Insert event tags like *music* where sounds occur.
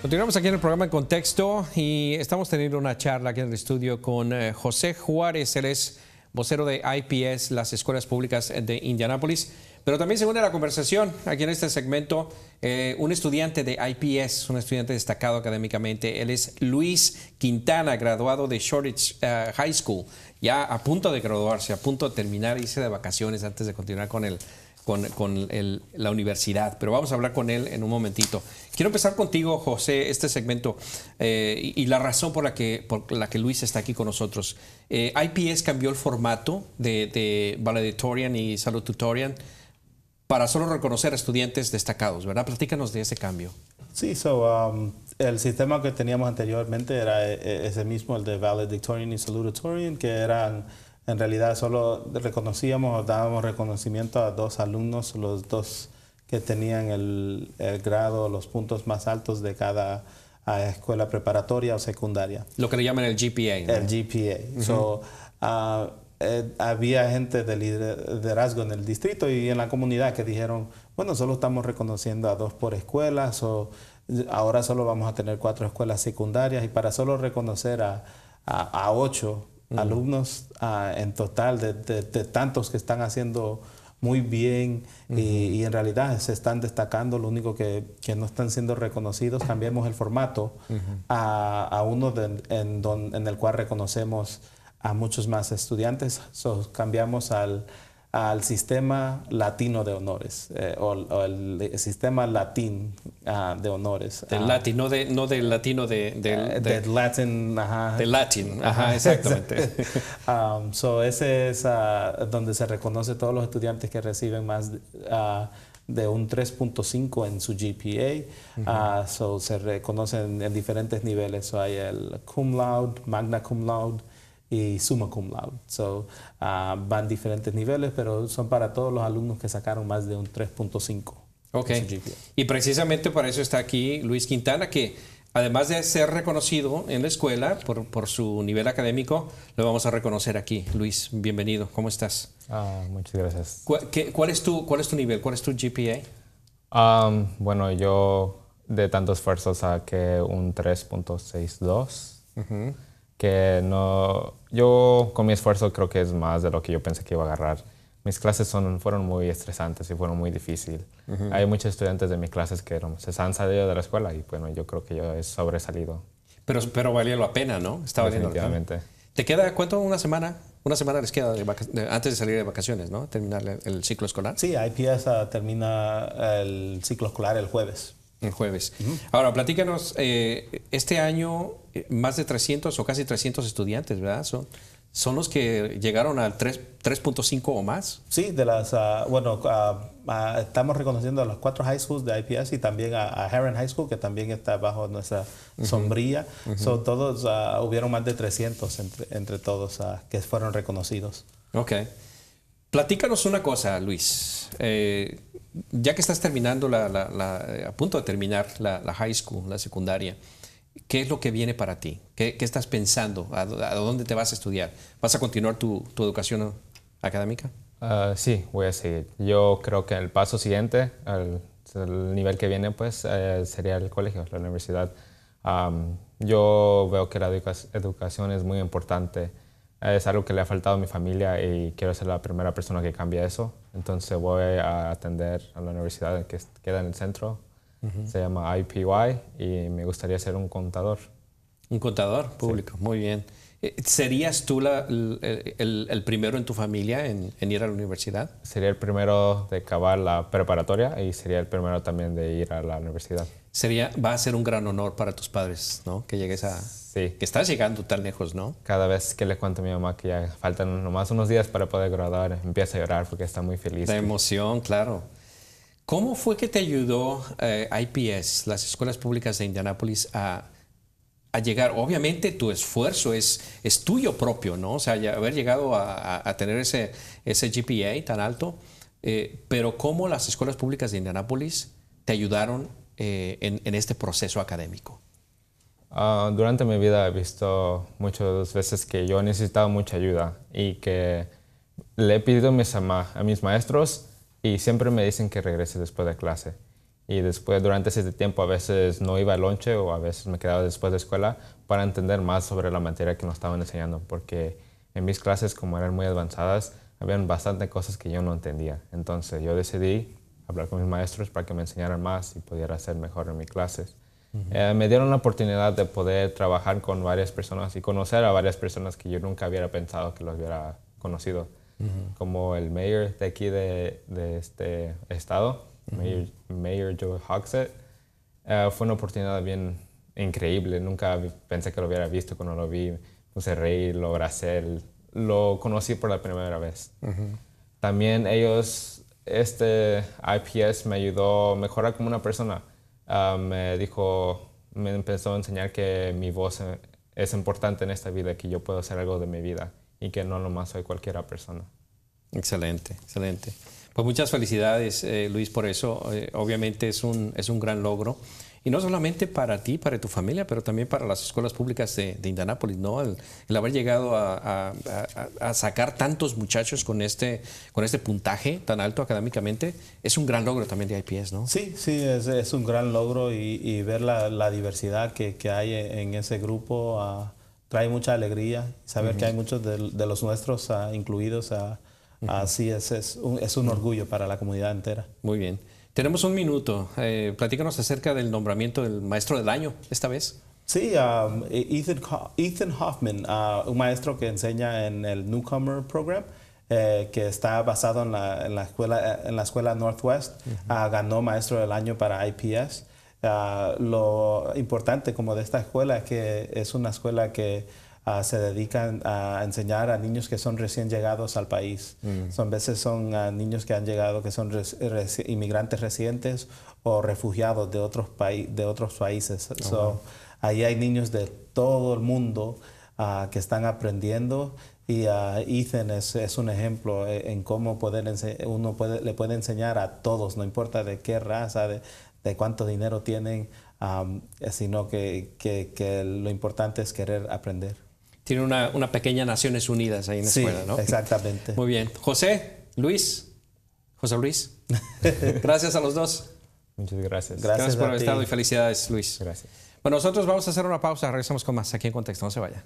Continuamos aquí en el programa en contexto y estamos teniendo una charla aquí en el estudio con eh, José Juárez, él es vocero de IPS, las escuelas públicas de Indianápolis, pero también se une a la conversación aquí en este segmento eh, un estudiante de IPS, un estudiante destacado académicamente, él es Luis Quintana, graduado de Shortage eh, High School, ya a punto de graduarse, a punto de terminar, hice de vacaciones antes de continuar con el con, la universidad, pero vamos a hablar con él en un momentito. Quiero empezar contigo, José, este segmento eh, y, la razón por la, que, por la que Luis está aquí con nosotros. Eh, IPS cambió el formato de, de Valedictorian y Salutatorian para solo reconocer a estudiantes destacados, ¿verdad? Platícanos de ese cambio. Sí, so, um, el sistema que teníamos anteriormente era eh, ese mismo, el de Valedictorian y Salutatorian, que eran en realidad solo reconocíamos o dábamos reconocimiento a dos alumnos, los dos que tenían el, grado, los puntos más altos de cada ah, escuela preparatoria o secundaria. Lo que le llaman el GPA. El GPA. Ah, eh, había gente de liderazgo en el distrito y en la comunidad que dijeron, bueno, solo estamos reconociendo a dos por escuelas, o ahora solo vamos a tener cuatro escuelas secundarias y para solo reconocer a, a ocho alumnos ah, en total de, tantos que están haciendo muy bien y, en realidad se están destacando, lo único que, no están siendo reconocidos, cambiamos el formato a, uno en, en el cual reconocemos a muchos más estudiantes, cambiamos al, al sistema latino de honores eh, o, el, sistema latín ah, de honores. Del latino ah, latín, no, de, no del latino de... Del eh, de, latín, ajá. Del latín, ajá, exactamente. *laughs* um, so ese es ah, donde se reconoce todos los estudiantes que reciben más de un 3.5 en su GPA. so se reconocen en diferentes niveles. hay el cum laude, magna cum laude, y suma cum laude. Ah, van diferentes niveles, pero son para todos los alumnos que sacaron más de un 3.5. Ok. Y precisamente para eso está aquí Luis Quintana, que además de ser reconocido en la escuela por, por su nivel académico, lo vamos a reconocer aquí. Luis, bienvenido. ¿Cómo estás? Ah, muchas gracias. ¿Cuál, es tu, ¿Cuál es tu nivel? ¿Cuál es tu GPA? bueno, yo de tantos esfuerzos saqué un 3.62 que no, yo con mi esfuerzo creo que es más de lo que yo pensé que iba a agarrar. Mis clases son, fueron muy estresantes y fueron muy difíciles. Hay muchos estudiantes de mis clases que se han salido de la escuela y bueno, yo creo que yo he sobresalido. Pero, pero valía la pena, ¿no? estaba valiendo ¿Te queda cuánto? ¿Una semana? Una semana les queda antes de salir de vacaciones, ¿no? Terminar el, ciclo escolar. Sí, hay uh, termina el ciclo escolar el jueves. El jueves. Ahora, platícanos, eh, este año eh, más de 300 o casi 300 estudiantes, ¿verdad? Son, son los que llegaron al 3.5 o más. Sí, de las, ah, bueno, ah, ah, estamos reconociendo a las cuatro high schools de IPS y también a, Heron High School, que también está bajo nuestra sombría. Son todos, hubieron más de 300 entre, entre todos que fueron reconocidos. Ok. Platícanos una cosa, Luis. Eh, ya que estás terminando eh, a punto de terminar la, high school, la secundaria, ¿qué es lo que viene para ti? ¿Qué, estás pensando? ¿A, dónde te vas a estudiar? ¿Vas a continuar tu, educación académica? Ah, sí, voy a seguir. Yo creo que el paso siguiente, el, nivel que viene, pues eh, sería el colegio, la universidad. yo veo que la educación es muy importante es algo que le ha faltado a mi familia y quiero ser la primera persona que cambie eso. Entonces voy a atender a la universidad que queda en el centro. Se llama IPY y me gustaría ser un contador. Un contador público, muy bien. Eh, ¿Serías tú el, primero en tu familia en, ir a la universidad? Sería el primero de acabar la preparatoria y sería el primero también de ir a la universidad sería, va a ser un gran honor para tus padres, ¿no? Que llegues a... Sí. Que estás llegando tan lejos, ¿no? Cada vez que le cuento a mi mamá que ya faltan nomás unos días para poder graduar, empieza a llorar porque está muy feliz. La emoción, claro. ¿Cómo fue que te ayudó eh, IPS, las escuelas públicas de Indianápolis, a, llegar? Obviamente tu esfuerzo es, es tuyo propio, ¿no? O sea, haber llegado a, tener ese, ese GPA tan alto, eh, pero ¿cómo las escuelas públicas de Indianápolis te ayudaron eh, en, este proceso académico? Ah, durante mi vida he visto muchas veces que yo he necesitado mucha ayuda y que le he pedido a mis, a mis maestros y siempre me dicen que regrese después de clase. Y después, durante ese tiempo, a veces no iba al lonche o a veces me quedaba después de escuela para entender más sobre la materia que nos estaban enseñando, porque en mis clases, como eran muy avanzadas, habían bastante cosas que yo no entendía. Entonces yo decidí hablar con mis maestros para que me enseñaran más y pudiera ser mejor en mis clases. Eh, me dieron la oportunidad de poder trabajar con varias personas y conocer a varias personas que yo nunca hubiera pensado que los hubiera conocido, como el mayor de aquí de, este estado, mayor, Joe Hogsett. Eh, fue una oportunidad bien increíble, nunca pensé que lo hubiera visto cuando lo vi, puse reír, lo abracé, lo conocí por la primera vez. También ellos este IPS me ayudó a mejorar como una persona. Ah, me dijo, me empezó a enseñar que mi voz e, es importante en esta vida, que yo puedo hacer algo de mi vida y que no lo más soy cualquiera persona. Excelente, excelente. Pues muchas felicidades, eh, Luis, por eso. Eh, obviamente es un, es un gran logro. Y no solamente para ti, para tu familia, pero también para las escuelas públicas de, de Indianápolis, ¿no? El, haber llegado a, sacar tantos muchachos con este, con este puntaje tan alto académicamente es un gran logro también de IPS, ¿no? Sí, sí, es, un gran logro y, ver la, diversidad que, hay e, en ese grupo ah, trae mucha alegría. Saber que hay muchos de, los nuestros ah, incluidos, ah, así es, es un, es un orgullo para la comunidad entera. Muy bien. Tenemos un minuto. Eh, platícanos acerca del nombramiento del maestro del año esta vez. Sí, um, e-, Ethan, Hoffman, uh, un maestro que enseña en el Newcomer Program, eh, que está basado en la, en la, escuela, eh, en la escuela Northwest, ah, ganó maestro del año para IPS. Ah, lo importante como de esta escuela es que es una escuela que se dedican a enseñar a niños que son recién llegados al país. Mm. Son veces son niños que han llegado que son inmigrantes recientes o refugiados de otros países. Ah, ahí hay niños de todo el mundo que están aprendiendo y Ethan es, un ejemplo eh, en cómo uno le puede enseñar a todos, no importa de qué raza, de, cuánto dinero tienen, sino que lo importante es querer aprender. Tiene una, pequeña Naciones Unidas ahí en la escuela, ¿no? Exactamente. Muy bien. José, Luis, José Luis, *laughs* gracias a los dos. Muchas gracias. Gracias, gracias por haber estado y felicidades, Luis. Gracias. Bueno, nosotros vamos a hacer una pausa, regresamos con más aquí en Contexto, no se vaya.